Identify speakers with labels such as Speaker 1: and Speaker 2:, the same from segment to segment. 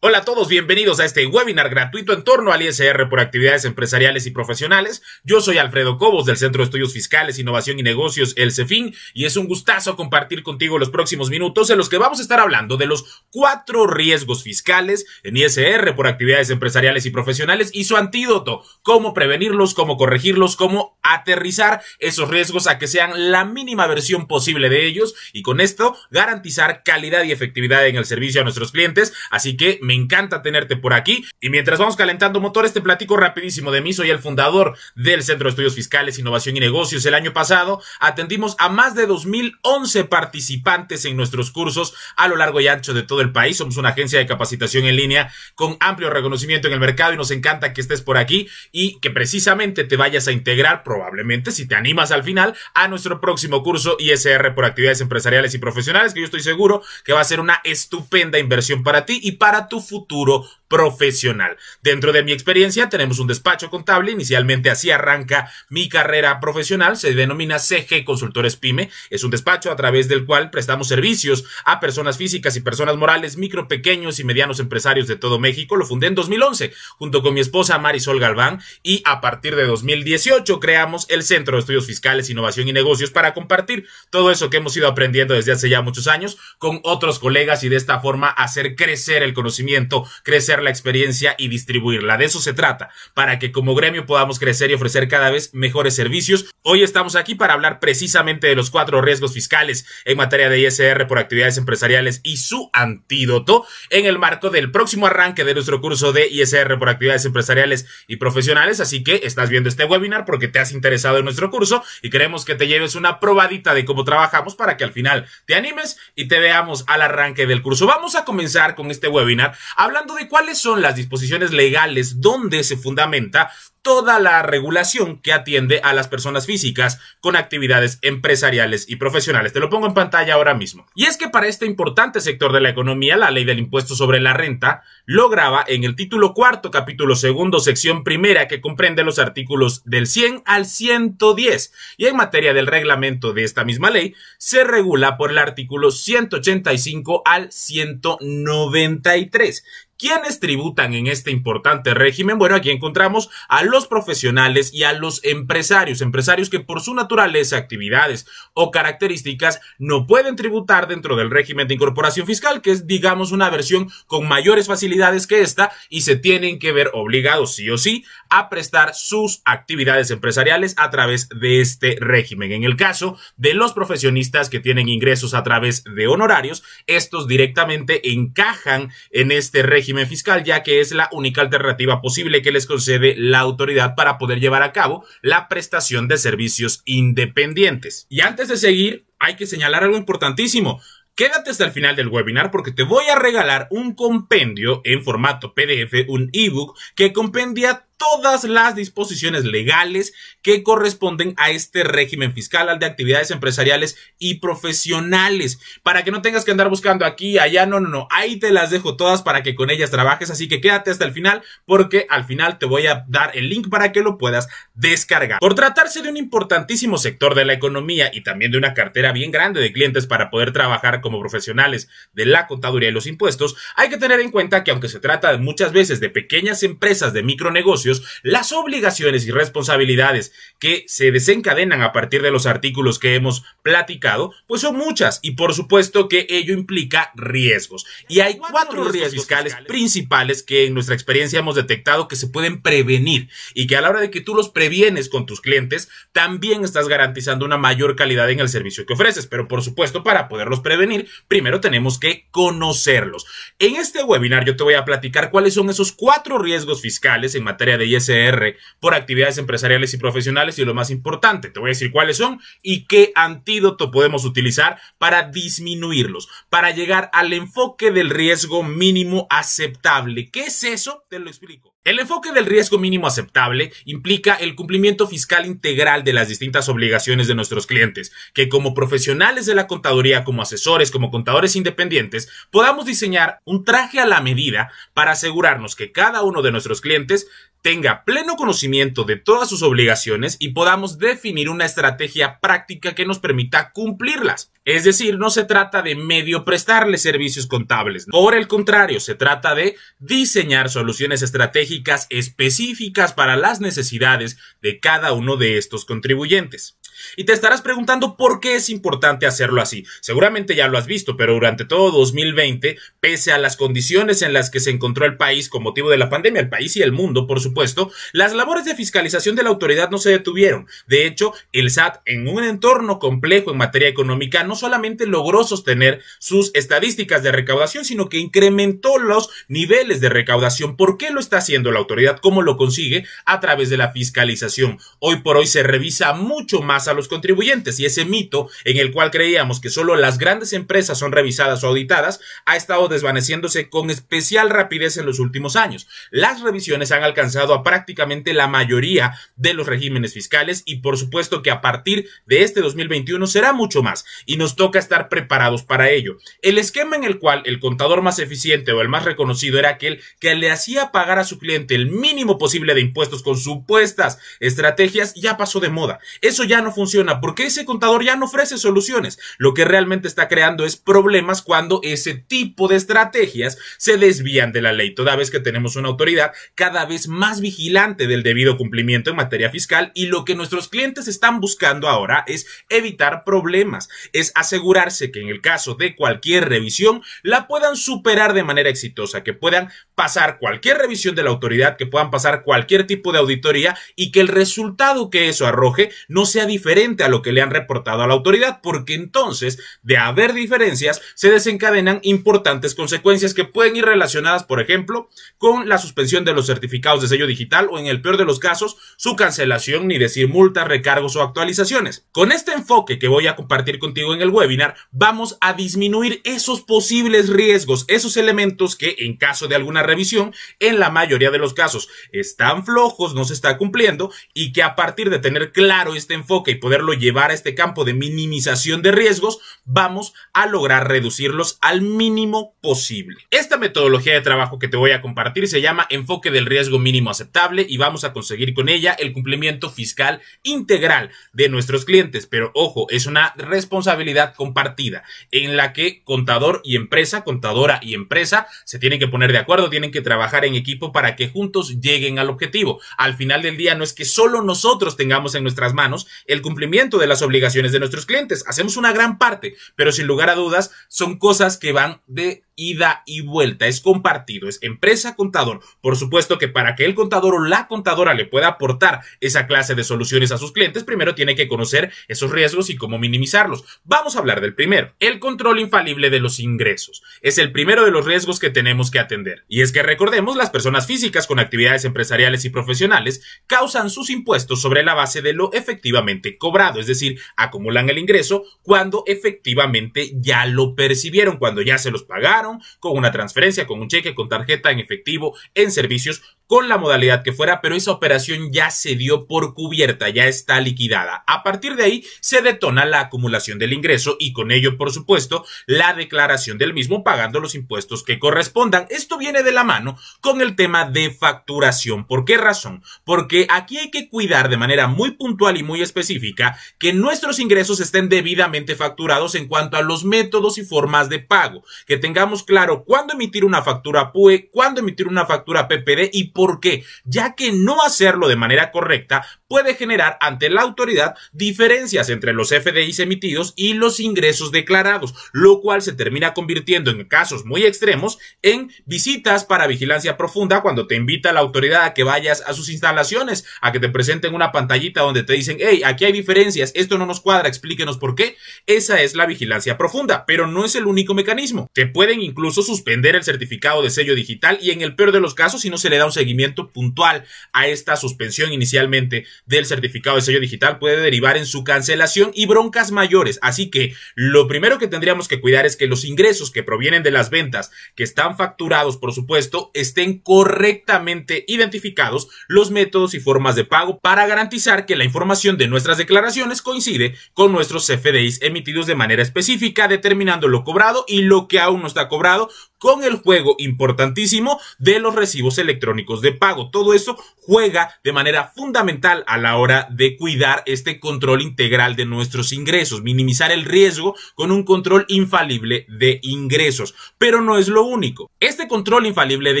Speaker 1: Hola a todos, bienvenidos a este webinar gratuito en torno al ISR por actividades empresariales y profesionales. Yo soy Alfredo Cobos del Centro de Estudios Fiscales, Innovación y Negocios, el CEFIN, y es un gustazo compartir contigo los próximos minutos en los que vamos a estar hablando de los cuatro riesgos fiscales en ISR por actividades empresariales y profesionales y su antídoto, cómo prevenirlos, cómo corregirlos, cómo aterrizar esos riesgos a que sean la mínima versión posible de ellos y con esto garantizar calidad y efectividad en el servicio a nuestros clientes. Así que me encanta tenerte por aquí. Y mientras vamos calentando motores, te platico rapidísimo de mí. Soy el fundador del Centro de Estudios Fiscales, Innovación y Negocios. El año pasado atendimos a más de 2011 participantes en nuestros cursos a lo largo y ancho de todo el país. Somos una agencia de capacitación en línea con amplio reconocimiento en el mercado y nos encanta que estés por aquí y que precisamente te vayas a integrar, probablemente si te animas al final, a nuestro próximo curso ISR por actividades empresariales y profesionales, que yo estoy seguro que va a ser una estupenda inversión para ti y para tu futuro profesional. Dentro de mi experiencia tenemos un despacho contable, inicialmente así arranca mi carrera profesional, se denomina CG Consultores PyME, es un despacho a través del cual prestamos servicios a personas físicas y personas morales, micro, pequeños y medianos empresarios de todo México. Lo fundé en 2011 junto con mi esposa Marisol Galván y a partir de 2018 creamos el Centro de Estudios Fiscales, Innovación y Negocios para compartir todo eso que hemos ido aprendiendo desde hace ya muchos años con otros colegas y de esta forma hacer crecer el conocimiento, crecer la experiencia y distribuirla. De eso se trata, para que como gremio podamos crecer y ofrecer cada vez mejores servicios. Hoy estamos aquí para hablar precisamente de los cuatro riesgos fiscales en materia de ISR por actividades empresariales y su antídoto en el marco del próximo arranque de nuestro curso de ISR por actividades empresariales y profesionales. Así que estás viendo este webinar porque te has interesado en nuestro curso y queremos que te lleves una probadita de cómo trabajamos para que al final te animes y te veamos al arranque del curso. Vamos a comenzar con este webinar hablando de cuál cuáles son las disposiciones legales donde se fundamenta toda la regulación que atiende a las personas físicas con actividades empresariales y profesionales. Te lo pongo en pantalla ahora mismo. Y es que para este importante sector de la economía, la ley del impuesto sobre la renta lograba en el título cuarto, capítulo segundo, sección primera, que comprende los artículos del 100 al 110. Y en materia del reglamento de esta misma ley, se regula por el artículo 185 al 193 ¿Quiénes tributan en este importante régimen? Bueno, aquí encontramos a los profesionales y a los empresarios, empresarios que por su naturaleza, actividades o características no pueden tributar dentro del régimen de incorporación fiscal, que es digamos una versión con mayores facilidades que esta y se tienen que ver obligados sí o sí a prestar sus actividades empresariales a través de este régimen. En el caso de los profesionistas que tienen ingresos a través de honorarios, estos directamente encajan en este régimen fiscal, ya que es la única alternativa posible que les concede la autoridad para poder llevar a cabo la prestación de servicios independientes. Y antes de seguir, hay que señalar algo importantísimo. Quédate hasta el final del webinar porque te voy a regalar un compendio en formato PDF, un ebook que compendia todas las disposiciones legales que corresponden a este régimen fiscal, al de actividades empresariales y profesionales, para que no tengas que andar buscando aquí, allá, no, no, no, ahí te las dejo todas para que con ellas trabajes, así que quédate hasta el final porque al final te voy a dar el link para que lo puedas descargar. Por tratarse de un importantísimo sector de la economía y también de una cartera bien grande de clientes para poder trabajar como profesionales de la contaduría y los impuestos, hay que tener en cuenta que aunque se trata muchas veces de pequeñas empresas de micronegocios, las obligaciones y responsabilidades que se desencadenan a partir de los artículos que hemos platicado, pues son muchas y por supuesto que ello implica riesgos. Y hay cuatro riesgos fiscales principales que en nuestra experiencia hemos detectado que se pueden prevenir y que a la hora de que tú los previenes con tus clientes, también estás garantizando una mayor calidad en el servicio que ofreces. Pero por supuesto, para poderlos prevenir, primero tenemos que conocerlos. En este webinar yo te voy a platicar cuáles son esos cuatro riesgos fiscales en materia de ISR por actividades empresariales y profesionales y lo más importante, te voy a decir cuáles son y qué antídoto podemos utilizar para disminuirlos, para llegar al enfoque del riesgo mínimo aceptable. ¿Qué es eso? Te lo explico. El enfoque del riesgo mínimo aceptable implica el cumplimiento fiscal integral de las distintas obligaciones de nuestros clientes, que como profesionales de la contaduría, como asesores, como contadores independientes, podamos diseñar un traje a la medida para asegurarnos que cada uno de nuestros clientes tenga pleno conocimiento de todas sus obligaciones y podamos definir una estrategia práctica que nos permita cumplirlas. Es decir, no se trata de medio prestarle servicios contables. Por el contrario, se trata de diseñar soluciones estratégicas específicas para las necesidades de cada uno de estos contribuyentes. Y te estarás preguntando por qué es importante hacerlo así. Seguramente ya lo has visto, pero durante todo 2020, pese a las condiciones en las que se encontró el país con motivo de la pandemia, el país y el mundo, por supuesto, las labores de fiscalización de la autoridad no se detuvieron. De hecho, el SAT, en un entorno complejo en materia económica, no solamente logró sostener sus estadísticas de recaudación, sino que incrementó los niveles de recaudación. ¿Por qué lo está haciendo la autoridad? ¿Cómo lo consigue? A través de la fiscalización. Hoy por hoy se revisa mucho más a los contribuyentes y ese mito en el cual creíamos que solo las grandes empresas son revisadas o auditadas ha estado desvaneciéndose con especial rapidez en los últimos años. Las revisiones han alcanzado a prácticamente la mayoría de los regímenes fiscales y por supuesto que a partir de este 2021 será mucho más y nos toca estar preparados para ello. El esquema en el cual el contador más eficiente o el más reconocido era aquel que le hacía pagar a su cliente el mínimo posible de impuestos con supuestas estrategias ya pasó de moda. Eso ya no funciona? Porque ese contador ya no ofrece soluciones. Lo que realmente está creando es problemas cuando ese tipo de estrategias se desvían de la ley, toda vez que tenemos una autoridad cada vez más vigilante del debido cumplimiento en materia fiscal y lo que nuestros clientes están buscando ahora es evitar problemas, es asegurarse que en el caso de cualquier revisión la puedan superar de manera exitosa, que puedan pasar cualquier revisión de la autoridad, que puedan pasar cualquier tipo de auditoría y que el resultado que eso arroje no sea diferente diferente a lo que le han reportado a la autoridad, porque entonces, de haber diferencias, se desencadenan importantes consecuencias que pueden ir relacionadas, por ejemplo, con la suspensión de los certificados de sello digital o, en el peor de los casos, su cancelación, ni decir multas, recargos o actualizaciones. Con este enfoque que voy a compartir contigo en el webinar, vamos a disminuir esos posibles riesgos, esos elementos que, en caso de alguna revisión, en la mayoría de los casos están flojos, no se está cumpliendo y que a partir de tener claro este enfoque poderlo llevar a este campo de minimización de riesgos, vamos a lograr reducirlos al mínimo posible. Esta metodología de trabajo que te voy a compartir se llama enfoque del riesgo mínimo aceptable y vamos a conseguir con ella el cumplimiento fiscal integral de nuestros clientes, pero ojo, es una responsabilidad compartida en la que contador y empresa, contadora y empresa se tienen que poner de acuerdo, tienen que trabajar en equipo para que juntos lleguen al objetivo. Al final del día no es que solo nosotros tengamos en nuestras manos el el cumplimiento de las obligaciones de nuestros clientes. Hacemos una gran parte, pero sin lugar a dudas son cosas que van de ida y vuelta, es compartido, es empresa-contador. Por supuesto que para que el contador o la contadora le pueda aportar esa clase de soluciones a sus clientes, primero tiene que conocer esos riesgos y cómo minimizarlos. Vamos a hablar del primero, el control infalible de los ingresos. Es el primero de los riesgos que tenemos que atender. Y es que recordemos, las personas físicas con actividades empresariales y profesionales causan sus impuestos sobre la base de lo efectivamente cobrado, es decir, acumulan el ingreso cuando efectivamente ya lo percibieron, cuando ya se los pagaron con una transferencia, con un cheque, con tarjeta, en efectivo, en servicios, con la modalidad que fuera, pero esa operación ya se dio por cubierta, ya está liquidada. A partir de ahí se detona la acumulación del ingreso y con ello, por supuesto, la declaración del mismo pagando los impuestos que correspondan. Esto viene de la mano con el tema de facturación. ¿Por qué razón? Porque aquí hay que cuidar de manera muy puntual y muy específica que nuestros ingresos estén debidamente facturados en cuanto a los métodos y formas de pago, que tengamos claro cuándo emitir una factura PUE, cuándo emitir una factura PPD y por qué, ya que no hacerlo de manera correcta puede generar ante la autoridad diferencias entre los FDIs emitidos y los ingresos declarados, lo cual se termina convirtiendo en casos muy extremos en visitas para vigilancia profunda cuando te invita la autoridad a que vayas a sus instalaciones, a que te presenten una pantallita donde te dicen, hey, aquí hay diferencias, esto no nos cuadra, explíquenos por qué. Esa es la vigilancia profunda, pero no es el único mecanismo. Te pueden incluso suspender el certificado de sello digital y en el peor de los casos si no se le da un seguimiento puntual a esta suspensión inicialmente del certificado de sello digital puede derivar en su cancelación y broncas mayores. Así que lo primero que tendríamos que cuidar es que los ingresos que provienen de las ventas, que están facturados por supuesto, estén correctamente identificados los métodos y formas de pago para garantizar que la información de nuestras declaraciones coincide con nuestros CFDIs emitidos de manera específica, determinando lo cobrado y lo que aún no está cobrado con el juego importantísimo de los recibos electrónicos de pago. Todo eso juega de manera fundamental a la hora de cuidar este control integral de nuestros ingresos, minimizar el riesgo con un control infalible de ingresos. Pero no es lo único. Este control infalible de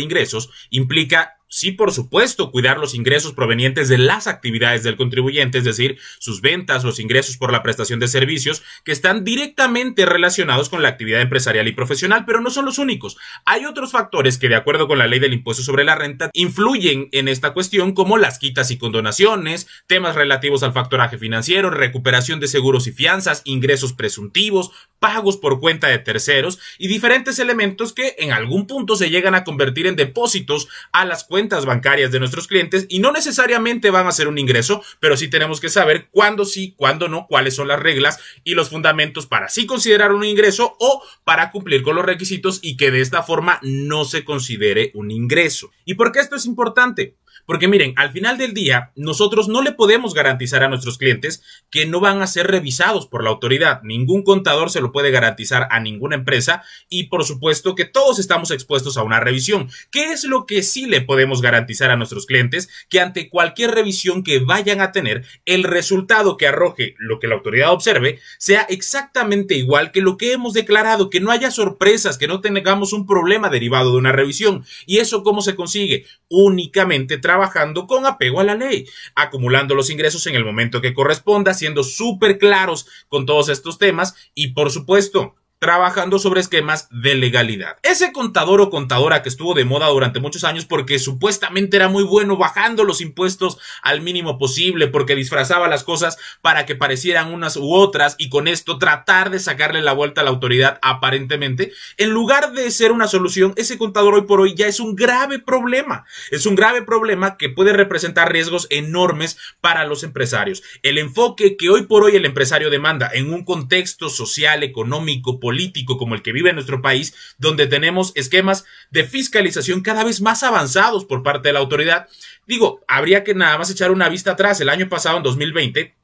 Speaker 1: ingresos implica Sí, por supuesto, cuidar los ingresos provenientes de las actividades del contribuyente, es decir, sus ventas, los ingresos por la prestación de servicios, que están directamente relacionados con la actividad empresarial y profesional, pero no son los únicos. Hay otros factores que, de acuerdo con la ley del impuesto sobre la renta, influyen en esta cuestión, como las quitas y condonaciones, temas relativos al factoraje financiero, recuperación de seguros y fianzas, ingresos presuntivos, pagos por cuenta de terceros y diferentes elementos que en algún punto se llegan a convertir en depósitos a las cuentas cuentas bancarias de nuestros clientes y no necesariamente van a ser un ingreso, pero sí tenemos que saber cuándo sí, cuándo no, cuáles son las reglas y los fundamentos para sí considerar un ingreso o para cumplir con los requisitos y que de esta forma no se considere un ingreso. ¿Y por qué esto es importante? Porque miren, al final del día, nosotros no le podemos garantizar a nuestros clientes que no van a ser revisados por la autoridad. Ningún contador se lo puede garantizar a ninguna empresa y por supuesto que todos estamos expuestos a una revisión. ¿Qué es lo que sí le podemos garantizar a nuestros clientes? Que ante cualquier revisión que vayan a tener, el resultado que arroje lo que la autoridad observe sea exactamente igual que lo que hemos declarado, que no haya sorpresas, que no tengamos un problema derivado de una revisión. ¿Y eso cómo se consigue? Únicamente trabajando trabajando con apego a la ley, acumulando los ingresos en el momento que corresponda, siendo súper claros con todos estos temas y por supuesto trabajando sobre esquemas de legalidad. Ese contador o contadora que estuvo de moda durante muchos años porque supuestamente era muy bueno bajando los impuestos al mínimo posible, porque disfrazaba las cosas para que parecieran unas u otras y con esto tratar de sacarle la vuelta a la autoridad aparentemente, en lugar de ser una solución, ese contador hoy por hoy ya es un grave problema. Es un grave problema que puede representar riesgos enormes para los empresarios. El enfoque que hoy por hoy el empresario demanda en un contexto social, económico, político, político como el que vive en nuestro país, donde tenemos esquemas de fiscalización cada vez más avanzados por parte de la autoridad. Digo, habría que nada más echar una vista atrás. El año pasado, en 2020,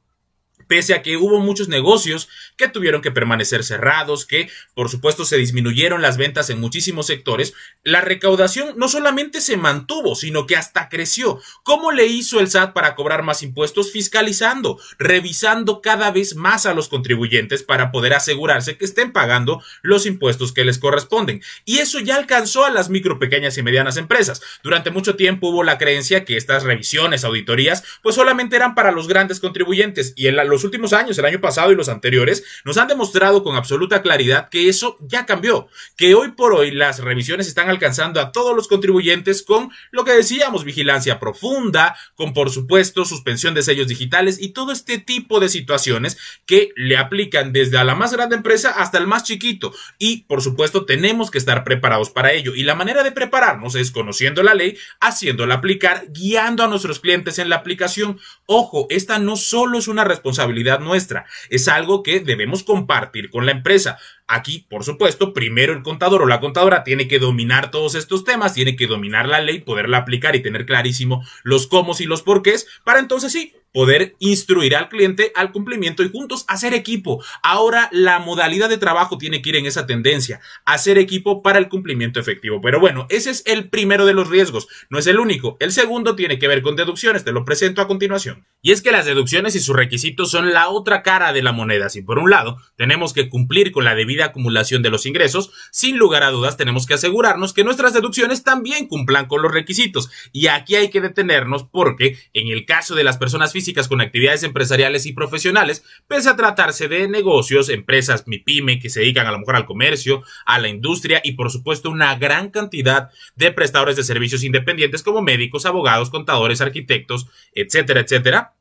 Speaker 1: pese a que hubo muchos negocios que tuvieron que permanecer cerrados, que por supuesto se disminuyeron las ventas en muchísimos sectores, la recaudación no solamente se mantuvo, sino que hasta creció. ¿Cómo le hizo el SAT para cobrar más impuestos? Fiscalizando, revisando cada vez más a los contribuyentes para poder asegurarse que estén pagando los impuestos que les corresponden. Y eso ya alcanzó a las micro, pequeñas y medianas empresas. Durante mucho tiempo hubo la creencia que estas revisiones, auditorías, pues solamente eran para los grandes contribuyentes y el los últimos años, el año pasado y los anteriores, nos han demostrado con absoluta claridad que eso ya cambió, que hoy por hoy las revisiones están alcanzando a todos los contribuyentes con lo que decíamos, vigilancia profunda, con por supuesto suspensión de sellos digitales y todo este tipo de situaciones que le aplican desde a la más grande empresa hasta el más chiquito. Y por supuesto tenemos que estar preparados para ello. Y la manera de prepararnos es conociendo la ley, haciéndola aplicar, guiando a nuestros clientes en la aplicación. Ojo, esta no solo es una responsabilidad, nuestra, es algo que debemos compartir con la empresa. Aquí, por supuesto, primero el contador o la contadora tiene que dominar todos estos temas, tiene que dominar la ley, poderla aplicar y tener clarísimo los cómo y los porqués, para entonces sí poder instruir al cliente al cumplimiento y juntos hacer equipo. Ahora la modalidad de trabajo tiene que ir en esa tendencia, hacer equipo para el cumplimiento efectivo. Pero bueno, ese es el primero de los riesgos, no es el único. El segundo tiene que ver con deducciones, te lo presento a continuación. Y es que las deducciones y sus requisitos son la otra cara de la moneda. Si por un lado tenemos que cumplir con la debida de acumulación de los ingresos, sin lugar a dudas tenemos que asegurarnos que nuestras deducciones también cumplan con los requisitos. Y aquí hay que detenernos porque, en el caso de las personas físicas con actividades empresariales y profesionales, pese a tratarse de negocios, empresas MIPYME que se dedican a lo mejor al comercio, a la industria y por supuesto una gran cantidad de prestadores de servicios independientes como médicos, abogados, contadores, arquitectos, etcétera, etcétera,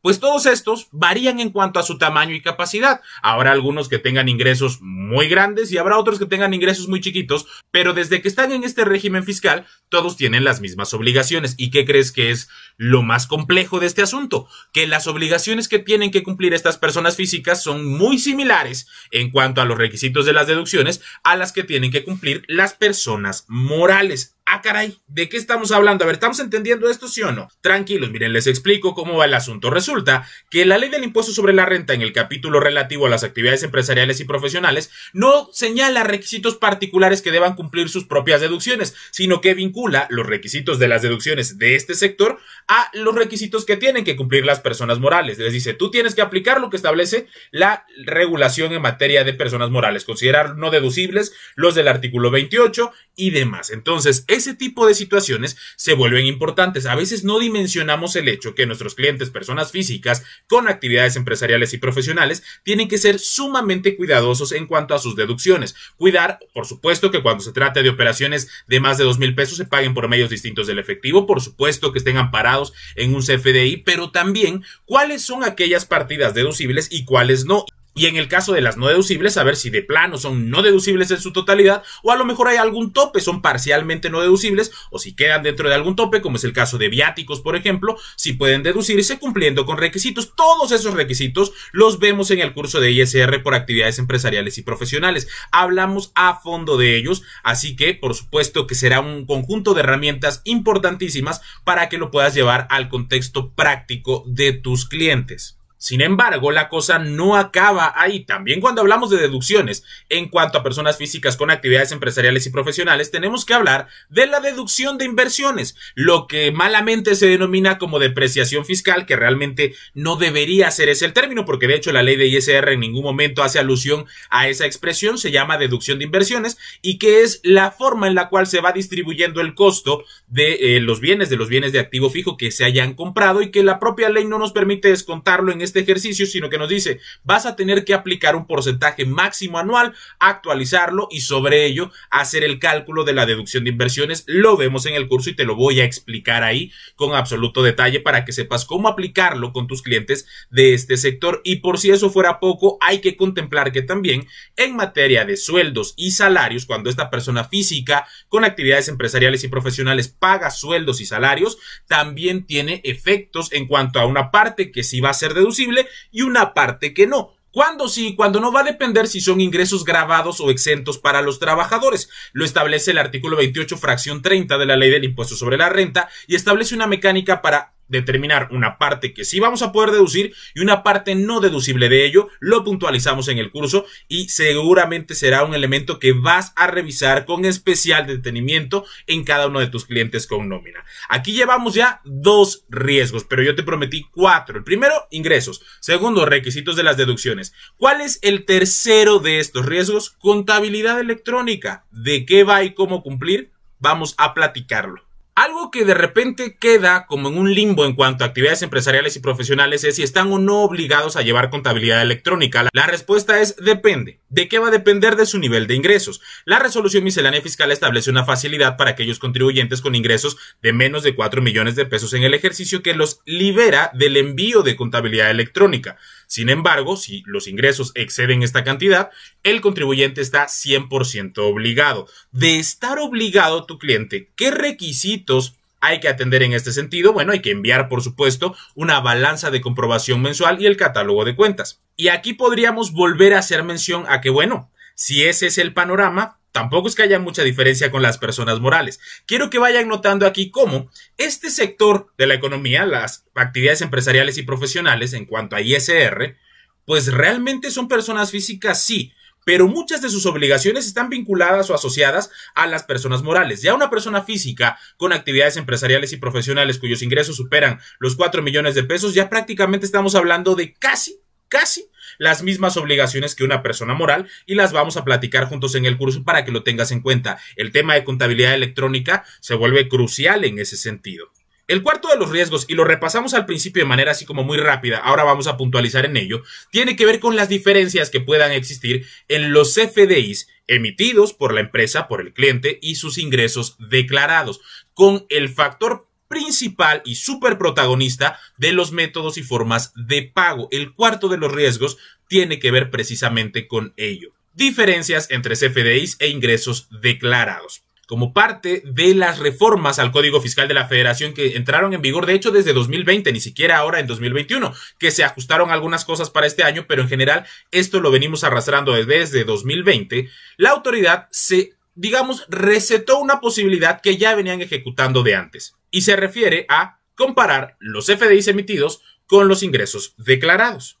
Speaker 1: pues todos estos varían en cuanto a su tamaño y capacidad. Habrá algunos que tengan ingresos muy grandes y habrá otros que tengan ingresos muy chiquitos, pero desde que están en este régimen fiscal, todos tienen las mismas obligaciones. ¿Y qué crees que es lo más complejo de este asunto? Que las obligaciones que tienen que cumplir estas personas físicas son muy similares en cuanto a los requisitos de las deducciones a las que tienen que cumplir las personas morales ah, caray, ¿de qué estamos hablando? A ver, ¿estamos entendiendo esto sí o no? Tranquilos, miren, les explico cómo va el asunto. Resulta que la ley del impuesto sobre la renta en el capítulo relativo a las actividades empresariales y profesionales no señala requisitos particulares que deban cumplir sus propias deducciones, sino que vincula los requisitos de las deducciones de este sector a los requisitos que tienen que cumplir las personas morales. Les dice, tú tienes que aplicar lo que establece la regulación en materia de personas morales, considerar no deducibles los del artículo 28 y demás. Entonces, ese tipo de situaciones se vuelven importantes. A veces no dimensionamos el hecho que nuestros clientes, personas físicas con actividades empresariales y profesionales, tienen que ser sumamente cuidadosos en cuanto a sus deducciones. Cuidar, por supuesto, que cuando se trate de operaciones de más de dos mil pesos se paguen por medios distintos del efectivo, por supuesto que estén amparados en un CFDI, pero también cuáles son aquellas partidas deducibles y cuáles no. Y en el caso de las no deducibles, a saber si de plano son no deducibles en su totalidad o a lo mejor hay algún tope, son parcialmente no deducibles o si quedan dentro de algún tope, como es el caso de viáticos, por ejemplo, si pueden deducirse cumpliendo con requisitos. Todos esos requisitos los vemos en el curso de ISR por actividades empresariales y profesionales. Hablamos a fondo de ellos, así que por supuesto que será un conjunto de herramientas importantísimas para que lo puedas llevar al contexto práctico de tus clientes. Sin embargo, la cosa no acaba ahí. También cuando hablamos de deducciones en cuanto a personas físicas con actividades empresariales y profesionales, tenemos que hablar de la deducción de inversiones, lo que malamente se denomina como depreciación fiscal, que realmente no debería ser ese el término, porque de hecho la ley de ISR en ningún momento hace alusión a esa expresión, se llama deducción de inversiones y que es la forma en la cual se va distribuyendo el costo de eh, los bienes, de los bienes de activo fijo que se hayan comprado y que la propia ley no nos permite descontarlo en este ejercicio, sino que nos dice, vas a tener que aplicar un porcentaje máximo anual, actualizarlo y sobre ello hacer el cálculo de la deducción de inversiones. Lo vemos en el curso y te lo voy a explicar ahí con absoluto detalle para que sepas cómo aplicarlo con tus clientes de este sector. Y por si eso fuera poco, hay que contemplar que también en materia de sueldos y salarios, cuando esta persona física con actividades empresariales y profesionales paga sueldos y salarios, también tiene efectos en cuanto a una parte que sí va a ser deducida y una parte que no. Cuando sí y cuándo no va a depender si son ingresos grabados o exentos para los trabajadores. Lo establece el artículo 28, fracción 30 de la Ley del Impuesto sobre la Renta y establece una mecánica para determinar una parte que sí vamos a poder deducir y una parte no deducible de ello, lo puntualizamos en el curso y seguramente será un elemento que vas a revisar con especial detenimiento en cada uno de tus clientes con nómina. Aquí llevamos ya dos riesgos, pero yo te prometí cuatro. El primero, ingresos. Segundo, requisitos de las deducciones. ¿Cuál es el tercero de estos riesgos? Contabilidad electrónica. ¿De qué va y cómo cumplir? Vamos a platicarlo. Algo que de repente queda como en un limbo en cuanto a actividades empresariales y profesionales es si están o no obligados a llevar contabilidad electrónica. La respuesta es depende. ¿De qué va a depender de su nivel de ingresos? La resolución miscelánea fiscal establece una facilidad para aquellos contribuyentes con ingresos de menos de 4 millones de pesos en el ejercicio que los libera del envío de contabilidad electrónica. Sin embargo, si los ingresos exceden esta cantidad, el contribuyente está 100% obligado. De estar obligado tu cliente, ¿qué requisitos hay que atender en este sentido? Bueno, hay que enviar, por supuesto, una balanza de comprobación mensual y el catálogo de cuentas. Y aquí podríamos volver a hacer mención a que, bueno, si ese es el panorama, Tampoco es que haya mucha diferencia con las personas morales. Quiero que vayan notando aquí cómo este sector de la economía, las actividades empresariales y profesionales en cuanto a ISR, pues realmente son personas físicas, sí, pero muchas de sus obligaciones están vinculadas o asociadas a las personas morales. Ya una persona física con actividades empresariales y profesionales cuyos ingresos superan los 4 millones de pesos, ya prácticamente estamos hablando de casi, casi las mismas obligaciones que una persona moral y las vamos a platicar juntos en el curso para que lo tengas en cuenta. El tema de contabilidad electrónica se vuelve crucial en ese sentido. El cuarto de los riesgos, y lo repasamos al principio de manera así como muy rápida, ahora vamos a puntualizar en ello, tiene que ver con las diferencias que puedan existir en los FDIs emitidos por la empresa, por el cliente, y sus ingresos declarados, con el factor principal y súper protagonista de los métodos y formas de pago. El cuarto de los riesgos tiene que ver precisamente con ello. Diferencias entre CFDIs e ingresos declarados como parte de las reformas al Código Fiscal de la Federación que entraron en vigor, de hecho, desde 2020, ni siquiera ahora en 2021, que se ajustaron algunas cosas para este año, pero en general esto lo venimos arrastrando desde 2020, la autoridad se digamos, recetó una posibilidad que ya venían ejecutando de antes, y se refiere a comparar los FDIs emitidos con los ingresos declarados.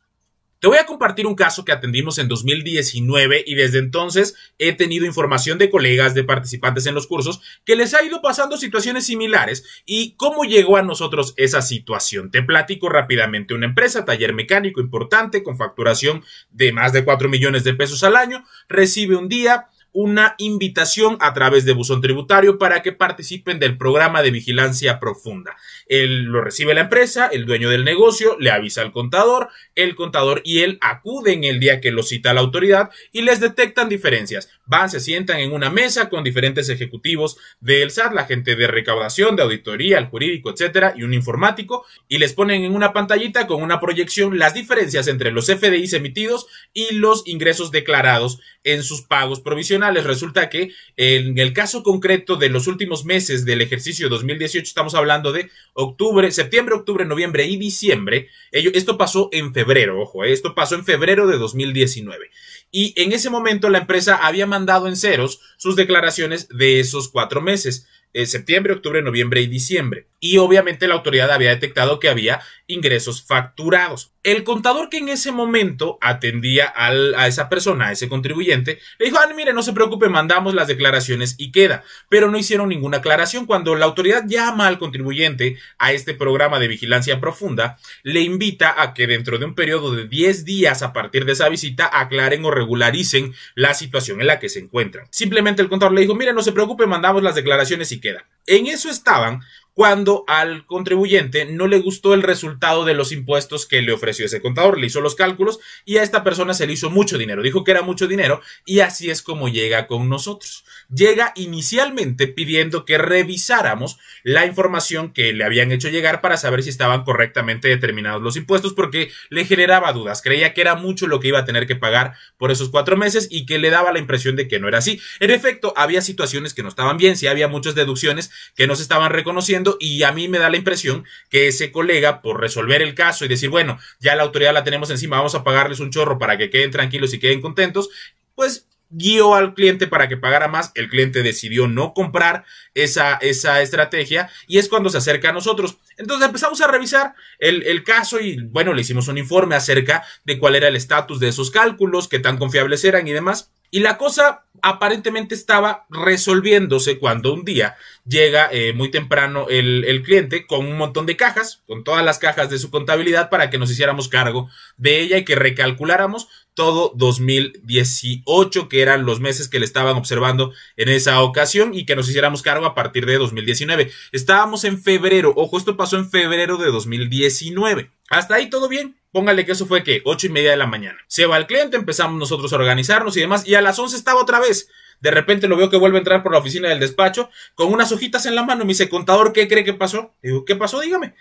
Speaker 1: Te voy a compartir un caso que atendimos en 2019 y desde entonces he tenido información de colegas, de participantes en los cursos, que les ha ido pasando situaciones similares y cómo llegó a nosotros esa situación. Te platico rápidamente, una empresa, taller mecánico importante con facturación de más de 4 millones de pesos al año, recibe un día una invitación a través de buzón tributario para que participen del programa de vigilancia profunda. Él lo recibe la empresa, el dueño del negocio le avisa al contador, el contador y él acuden el día que lo cita la autoridad y les detectan diferencias. Van, se sientan en una mesa con diferentes ejecutivos del SAT, la gente de recaudación, de auditoría, el jurídico, etcétera, y un informático, y les ponen en una pantallita con una proyección las diferencias entre los FDIs emitidos y los ingresos declarados en sus pagos provisionales Resulta que en el caso concreto de los últimos meses del ejercicio 2018, estamos hablando de octubre, septiembre, octubre, noviembre y diciembre. esto pasó en febrero, ojo, eh, esto pasó en febrero de 2019. Y en ese momento la empresa había mandado en ceros sus declaraciones de esos cuatro meses. Eh, septiembre, octubre, noviembre y diciembre. Y obviamente la autoridad había detectado que había ingresos facturados. El contador que en ese momento atendía a esa persona, a ese contribuyente, le dijo, ah, mire, no se preocupe, mandamos las declaraciones y queda. Pero no hicieron ninguna aclaración. Cuando la autoridad llama al contribuyente a este programa de vigilancia profunda, le invita a que dentro de un periodo de 10 días a partir de esa visita aclaren o regularicen la situación en la que se encuentran. Simplemente el contador le dijo, mire, no se preocupe, mandamos las declaraciones y queda. En eso estaban cuando al contribuyente no le gustó el resultado de los impuestos que le ofreció ese contador. Le hizo los cálculos y a esta persona se le hizo mucho dinero. Dijo que era mucho dinero y así es como llega con nosotros. Llega inicialmente pidiendo que revisáramos la información que le habían hecho llegar para saber si estaban correctamente determinados los impuestos porque le generaba dudas. Creía que era mucho lo que iba a tener que pagar por esos cuatro meses y que le daba la impresión de que no era así. En efecto, había situaciones que no estaban bien, si había muchas deducciones que no se estaban reconociendo y a mí me da la impresión que ese colega, por resolver el caso y decir, bueno, ya la autoridad la tenemos encima, vamos a pagarles un chorro para que queden tranquilos y queden contentos, pues guió al cliente para que pagara más, el cliente decidió no comprar esa, esa estrategia y es cuando se acerca a nosotros. Entonces empezamos a revisar el, el caso y bueno, le hicimos un informe acerca de cuál era el estatus de esos cálculos, qué tan confiables eran y demás. Y la cosa aparentemente estaba resolviéndose cuando un día llega eh, muy temprano el, el, cliente con un montón de cajas, con todas las cajas de su contabilidad para que nos hiciéramos cargo de ella y que recalculáramos todo 2018, que eran los meses que le estaban observando en esa ocasión y que nos hiciéramos cargo a partir de 2019. Estábamos en febrero, ojo, esto pasó en febrero de 2019. Hasta ahí todo bien. Póngale que eso fue que, ocho y media de la mañana. Se va el cliente, empezamos nosotros a organizarnos y demás, y a las 11 estaba otra vez. De repente lo veo que vuelve a entrar por la oficina del despacho con unas hojitas en la mano. Me dice, contador, ¿qué cree que pasó? Digo, ¿qué pasó? Dígame.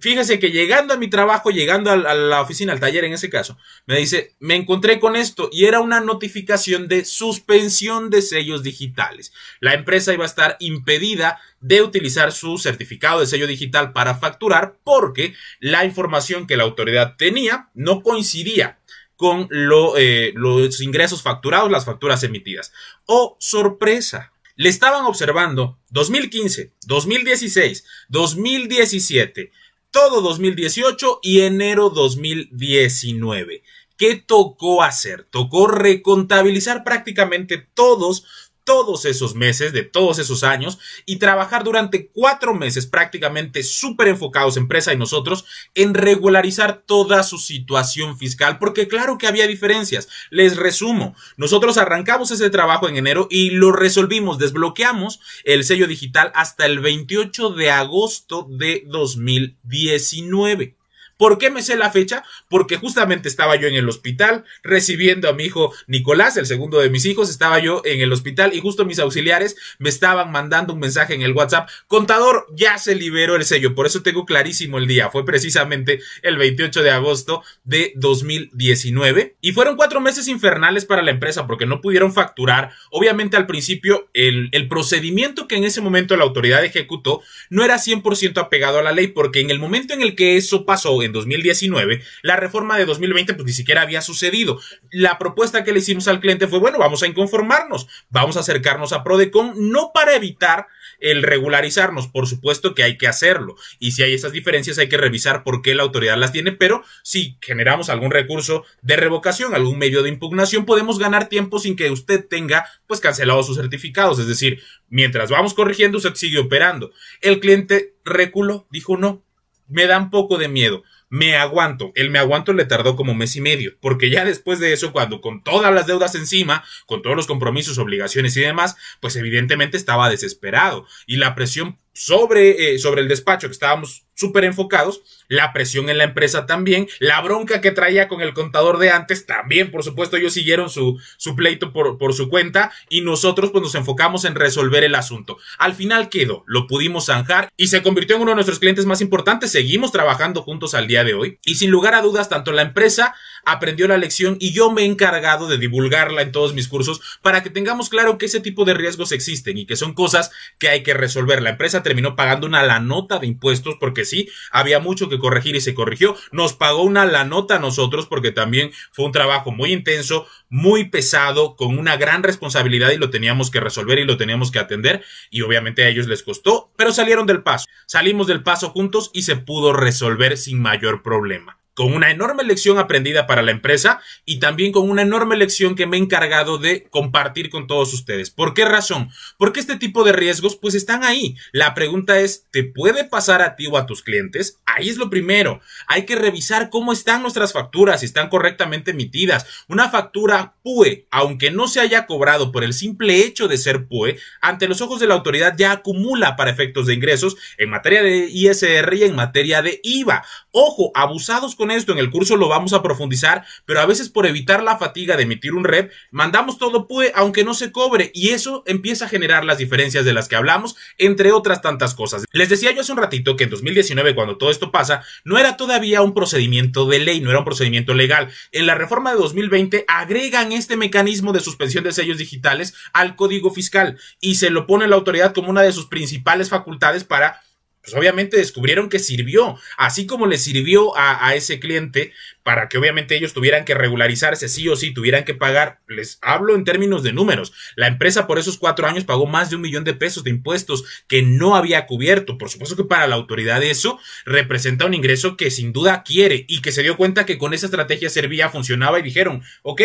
Speaker 1: Fíjese que llegando a mi trabajo, llegando a la oficina, al taller en ese caso, me dice, me encontré con esto y era una notificación de suspensión de sellos digitales. La empresa iba a estar impedida de utilizar su certificado de sello digital para facturar porque la información que la autoridad tenía no coincidía con eh, los ingresos facturados, las facturas emitidas. ¡Oh, sorpresa! Le estaban observando 2015, 2016, 2017, todo 2018 y enero 2019. ¿Qué tocó hacer? Tocó recontabilizar prácticamente todos todos esos meses, de todos esos años, y trabajar durante cuatro meses prácticamente súper enfocados, empresa y nosotros, en regularizar toda su situación fiscal, porque claro que había diferencias. Les resumo, nosotros arrancamos ese trabajo en enero y lo resolvimos, desbloqueamos el sello digital hasta el 28 de agosto de 2019. ¿Por qué me sé la fecha? Porque justamente estaba yo en el hospital recibiendo a mi hijo Nicolás, el segundo de mis hijos, estaba yo en el hospital y justo mis auxiliares me estaban mandando un mensaje en el WhatsApp, contador, ya se liberó el sello, por eso tengo clarísimo el día, fue precisamente el 28 de agosto de 2019 y fueron cuatro meses infernales para la empresa porque no pudieron facturar, obviamente al principio el, procedimiento que en ese momento la autoridad ejecutó no era 100% apegado a la ley porque en el momento en el que eso pasó, 2019, la reforma de 2020 pues ni siquiera había sucedido. La propuesta que le hicimos al cliente fue, bueno, vamos a inconformarnos, vamos a acercarnos a Prodecon, no para evitar el regularizarnos, por supuesto que hay que hacerlo. Y si hay esas diferencias hay que revisar por qué la autoridad las tiene, pero si generamos algún recurso de revocación, algún medio de impugnación, podemos ganar tiempo sin que usted tenga pues cancelados sus certificados. Es decir, mientras vamos corrigiendo, usted sigue operando. El cliente reculó, dijo no, me da un poco de miedo me aguanto. El me aguanto le tardó como mes y medio, porque ya después de eso, cuando con todas las deudas encima, con todos los compromisos, obligaciones y demás, pues evidentemente estaba desesperado. Y la presión sobre, eh, sobre el despacho, que estábamos súper enfocados, la presión en la empresa también, la bronca que traía con el contador de antes también, por supuesto, ellos siguieron su, su pleito por, por su cuenta y nosotros pues nos enfocamos en resolver el asunto. Al final quedó, lo pudimos zanjar y se convirtió en uno de nuestros clientes más importantes, seguimos trabajando juntos al día de hoy. Y sin lugar a dudas, tanto la empresa aprendió la lección y yo me he encargado de divulgarla en todos mis cursos para que tengamos claro que ese tipo de riesgos existen y que son cosas que hay que resolver. La empresa terminó pagando una la nota de impuestos porque sí, había mucho que corregir y se corrigió. Nos pagó una la nota a nosotros porque también fue un trabajo muy intenso, muy pesado, con una gran responsabilidad y lo teníamos que resolver y lo teníamos que atender y obviamente a ellos les costó, pero salieron del paso. Salimos del paso juntos y se pudo resolver sin mayor problema con una enorme lección aprendida para la empresa y también con una enorme lección que me he encargado de compartir con todos ustedes. ¿Por qué razón? Porque este tipo de riesgos pues están ahí. La pregunta es, ¿te puede pasar a ti o a tus clientes? Ahí es lo primero. Hay que revisar cómo están nuestras facturas, si están correctamente emitidas. Una factura PUE, aunque no se haya cobrado por el simple hecho de ser PUE, ante los ojos de la autoridad ya acumula para efectos de ingresos en materia de ISR y en materia de IVA. Ojo, abusados con con esto, en el curso lo vamos a profundizar, pero a veces por evitar la fatiga de emitir un rep, mandamos todo PUE aunque no se cobre y eso empieza a generar las diferencias de las que hablamos, entre otras tantas cosas. Les decía yo hace un ratito que en 2019, cuando todo esto pasa, no era todavía un procedimiento de ley, no era un procedimiento legal. En la reforma de 2020 agregan este mecanismo de suspensión de sellos digitales al Código Fiscal y se lo pone la autoridad como una de sus principales facultades para pues obviamente descubrieron que sirvió, así como le sirvió a, ese cliente para que obviamente ellos tuvieran que regularizarse sí o sí, tuvieran que pagar, les hablo en términos de números, la empresa por esos cuatro años pagó más de un millón de pesos de impuestos que no había cubierto, por supuesto que para la autoridad eso representa un ingreso que sin duda quiere y que se dio cuenta que con esa estrategia servía, funcionaba y dijeron, ok,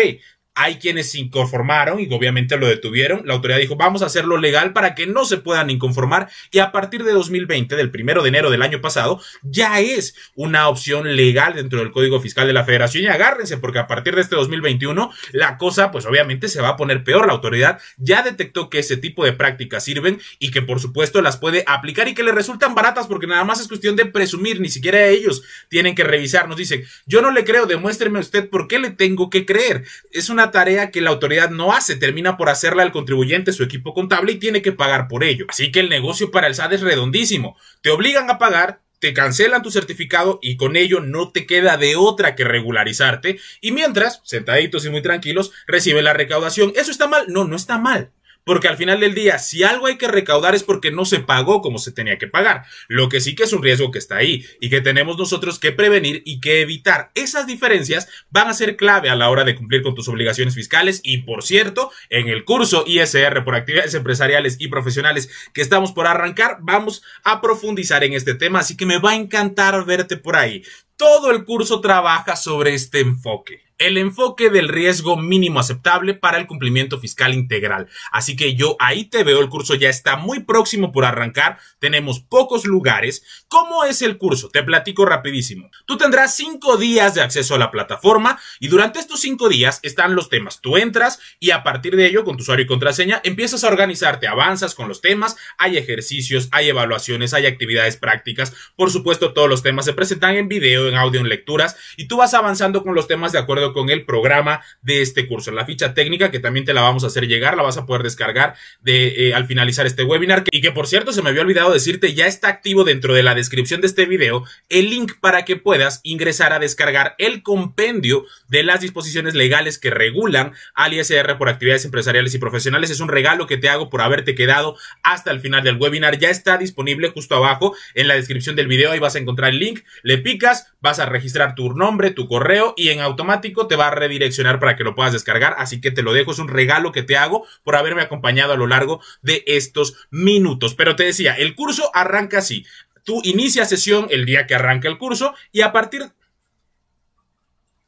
Speaker 1: hay quienes se inconformaron y obviamente lo detuvieron. La autoridad dijo, vamos a hacerlo legal para que no se puedan inconformar. Y a partir de 2020, del primero de enero del año pasado, ya es una opción legal dentro del Código Fiscal de la Federación. Y agárrense, porque a partir de este 2021, la cosa, pues obviamente se va a poner peor. La autoridad ya detectó que ese tipo de prácticas sirven y que por supuesto las puede aplicar y que le resultan baratas porque nada más es cuestión de presumir, ni siquiera ellos tienen que revisar. Nos dicen, yo no le creo, demuéstreme usted por qué le tengo que creer. Es una tarea que la autoridad no hace, termina por hacerla el contribuyente, su equipo contable y tiene que pagar por ello. Así que el negocio para el SAT es redondísimo. Te obligan a pagar, te cancelan tu certificado y con ello no te queda de otra que regularizarte. Y mientras, sentaditos y muy tranquilos, recibe la recaudación. ¿Eso está mal? No, no está mal porque al final del día, si algo hay que recaudar es porque no se pagó como se tenía que pagar, lo que sí que es un riesgo que está ahí y que tenemos nosotros que prevenir y que evitar. Esas diferencias van a ser clave a la hora de cumplir con tus obligaciones fiscales y, por cierto, en el curso ISR por actividades empresariales y profesionales que estamos por arrancar, vamos a profundizar en este tema, así que me va a encantar verte por ahí. Todo el curso trabaja sobre este enfoque el enfoque del riesgo mínimo aceptable para el cumplimiento fiscal integral. Así que yo ahí te veo, el curso ya está muy próximo por arrancar, tenemos pocos lugares. ¿Cómo es el curso? Te platico rapidísimo. Tú tendrás cinco días de acceso a la plataforma y durante estos cinco días están los temas. Tú entras y a partir de ello, con tu usuario y contraseña, empiezas a organizarte, avanzas con los temas, hay ejercicios, hay evaluaciones, hay actividades prácticas, por supuesto todos los temas se presentan en video, en audio, en lecturas y tú vas avanzando con los temas de acuerdo con el programa de este curso. La ficha técnica que también te la vamos a hacer llegar, la vas a poder descargar de, eh, al finalizar este webinar. Y que por cierto, se me había olvidado decirte, ya está activo dentro de la descripción de este video el link para que puedas ingresar a descargar el compendio de las disposiciones legales que regulan al ISR por actividades empresariales y profesionales. Es un regalo que te hago por haberte quedado hasta el final del webinar. Ya está disponible justo abajo en la descripción del video. Ahí vas a encontrar el link. Le picas, vas a registrar tu nombre, tu correo y en automático te va a redireccionar para que lo puedas descargar, así que te lo dejo, es un regalo que te hago por haberme acompañado a lo largo de estos minutos. Pero te decía, el curso arranca así. Tú inicias sesión el día que arranca el curso y a partir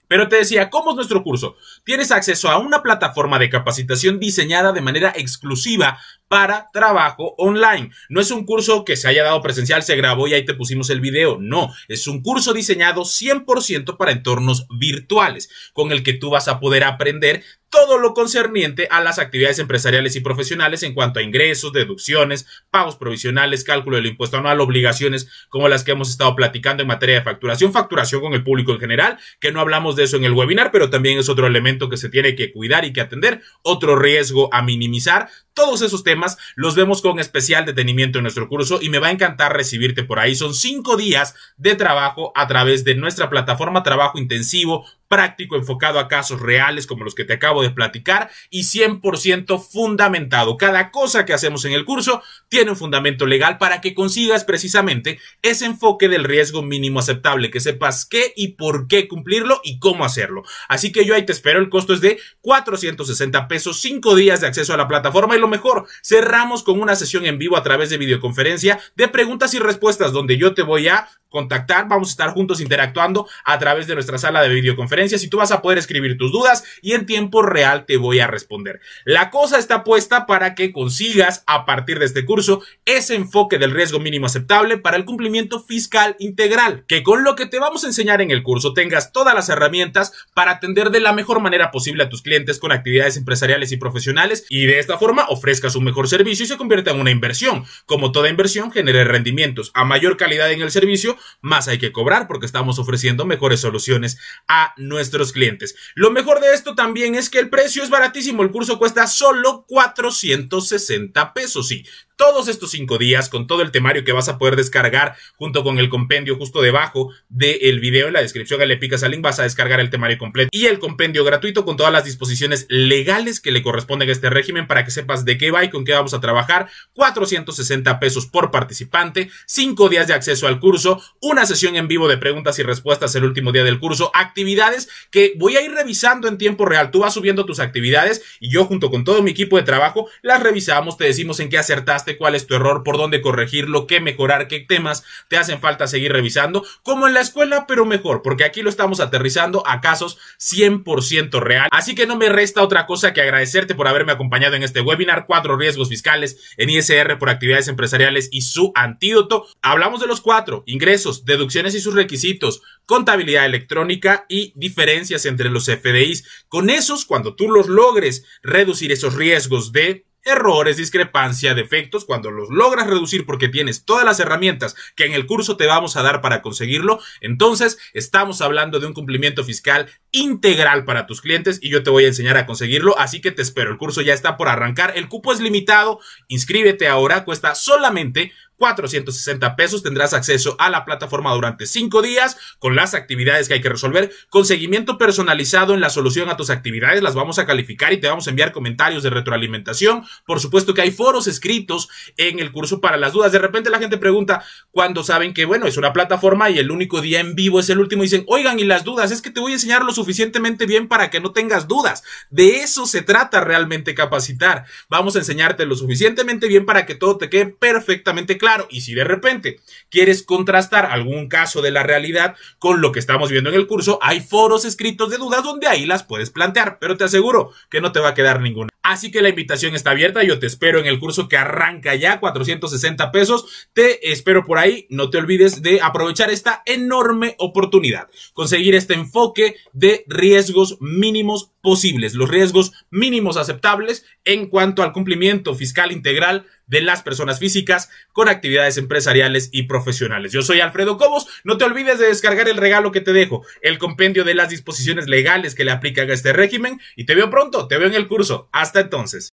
Speaker 1: pero te decía, ¿cómo es nuestro curso? tienes acceso a una plataforma de capacitación diseñada de manera exclusiva para trabajo online. No es un curso que se haya dado presencial, se grabó y ahí te pusimos el video. No, es un curso diseñado 100% para entornos virtuales, con el que tú vas a poder aprender todo lo concerniente a las actividades empresariales y profesionales en cuanto a ingresos, deducciones, pagos provisionales, cálculo del impuesto anual, obligaciones como las que hemos estado platicando en materia de facturación, facturación con el público en general, que no hablamos de eso en el webinar, pero también es otro elemento que se tiene que cuidar y que atender, otro riesgo a minimizar. Todos esos temas los vemos con especial detenimiento en nuestro curso y me va a encantar recibirte por ahí. Son cinco días de trabajo a través de nuestra plataforma Trabajo Intensivo práctico, enfocado a casos reales como los que te acabo de platicar y 100% fundamentado. Cada cosa que hacemos en el curso tiene un fundamento legal para que consigas precisamente ese enfoque del riesgo mínimo aceptable, que sepas qué y por qué cumplirlo y cómo hacerlo. Así que yo ahí te espero, el costo es de 460 pesos, 5 días de acceso a la plataforma y lo mejor, cerramos con una sesión en vivo a través de videoconferencia de preguntas y respuestas donde yo te voy a contactar, vamos a estar juntos interactuando a través de nuestra sala de videoconferencias y tú vas a poder escribir tus dudas y en tiempo real te voy a responder. La cosa está puesta para que consigas a partir de este curso ese enfoque del riesgo mínimo aceptable para el cumplimiento fiscal integral, que con lo que te vamos a enseñar en el curso tengas todas las herramientas para atender de la mejor manera posible a tus clientes con actividades empresariales y profesionales y de esta forma ofrezcas un mejor servicio y se convierta en una inversión. Como toda inversión genere rendimientos, a mayor calidad en el servicio, más hay que cobrar porque estamos ofreciendo mejores soluciones a nuestros clientes. Lo mejor de esto también es que el precio es baratísimo, el curso cuesta solo 460 pesos, sí, todos estos cinco días con todo el temario que vas a poder descargar junto con el compendio justo debajo del video en la descripción le picas al link vas a descargar el temario completo y el compendio gratuito con todas las disposiciones legales que le corresponden a este régimen para que sepas de qué va y con qué vamos a trabajar 460 pesos por participante cinco días de acceso al curso una sesión en vivo de preguntas y respuestas el último día del curso actividades que voy a ir revisando en tiempo real tú vas subiendo tus actividades y yo junto con todo mi equipo de trabajo las revisamos te decimos en qué acertaste cuál es tu error, por dónde corregirlo, qué mejorar, qué temas te hacen falta seguir revisando, como en la escuela, pero mejor, porque aquí lo estamos aterrizando a casos 100% real. Así que no me resta otra cosa que agradecerte por haberme acompañado en este webinar, cuatro riesgos fiscales en ISR por actividades empresariales y su antídoto. Hablamos de los cuatro, ingresos, deducciones y sus requisitos, contabilidad electrónica y diferencias entre los FDIs. Con esos, cuando tú los logres, reducir esos riesgos de errores, discrepancia, defectos, cuando los logras reducir porque tienes todas las herramientas que en el curso te vamos a dar para conseguirlo, entonces estamos hablando de un cumplimiento fiscal integral para tus clientes y yo te voy a enseñar a conseguirlo, así que te espero. El curso ya está por arrancar, el cupo es limitado, inscríbete ahora, cuesta solamente 460 pesos tendrás acceso a la plataforma durante 5 días con las actividades que hay que resolver, con seguimiento personalizado en la solución a tus actividades, las vamos a calificar y te vamos a enviar comentarios de retroalimentación. Por supuesto que hay foros escritos en el curso para las dudas. De repente la gente pregunta cuando saben que, bueno, es una plataforma y el único día en vivo es el último, dicen, oigan, y las dudas, es que te voy a enseñar lo suficientemente bien para que no tengas dudas. De eso se trata realmente capacitar. Vamos a enseñarte lo suficientemente bien para que todo te quede perfectamente claro y si de repente quieres contrastar algún caso de la realidad con lo que estamos viendo en el curso, hay foros escritos de dudas donde ahí las puedes plantear, pero te aseguro que no te va a quedar ninguna. Así que la invitación está abierta, yo te espero en el curso que arranca ya, 460 pesos, te espero por ahí, no te olvides de aprovechar esta enorme oportunidad, conseguir este enfoque de riesgos mínimos posibles, los riesgos mínimos aceptables en cuanto al cumplimiento fiscal integral de las personas físicas con actividades empresariales y profesionales. Yo soy Alfredo Cobos, no te olvides de descargar el regalo que te dejo, el compendio de las disposiciones legales que le aplican a este régimen y te veo pronto, te veo en el curso. Hasta entonces.